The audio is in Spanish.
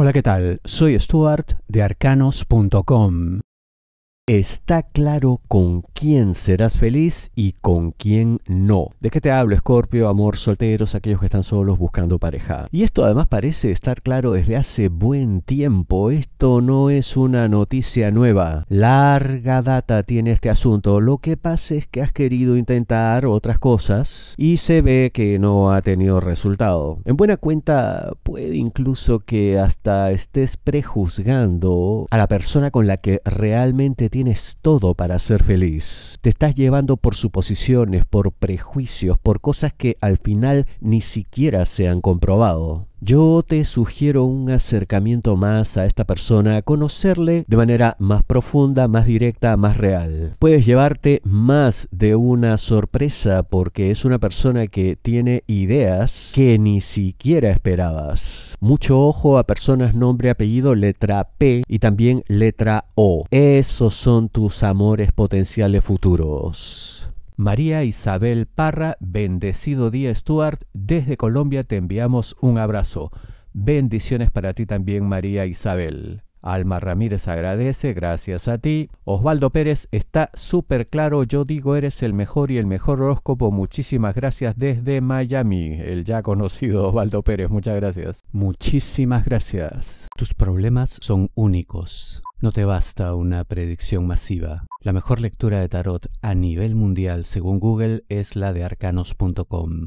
Hola, ¿qué tal? Soy Stuart de arcanos.com. Está claro con quién serás feliz y con quién no. ¿De qué te hablo, Escorpio? Amor, solteros, aquellos que están solos buscando pareja. Y esto además parece estar claro desde hace buen tiempo. Esto no es una noticia nueva. Larga data tiene este asunto. Lo que pasa es que has querido intentar otras cosas y se ve que no ha tenido resultado. En buena cuenta, puede incluso que hasta estés prejuzgando a la persona con la que realmente tienes tienes todo para ser feliz. Te estás llevando por suposiciones, por prejuicios, por cosas que al final ni siquiera se han comprobado. Yo te sugiero un acercamiento más a esta persona, conocerle de manera más profunda, más directa, más real. Puedes llevarte más de una sorpresa porque es una persona que tiene ideas que ni siquiera esperabas. Mucho ojo a personas nombre, apellido, letra P y también letra O. Esos son tus amores potenciales futuros. María Isabel Parra, bendecido día Stuart, desde Colombia te enviamos un abrazo. Bendiciones para ti también María Isabel. Alma Ramírez agradece, gracias a ti. Osvaldo Pérez está súper claro, yo digo eres el mejor y el mejor horóscopo. Muchísimas gracias desde Miami, el ya conocido Osvaldo Pérez, muchas gracias. Muchísimas gracias. Tus problemas son únicos. No te basta una predicción masiva. La mejor lectura de tarot a nivel mundial según Google es la de arcanos.com.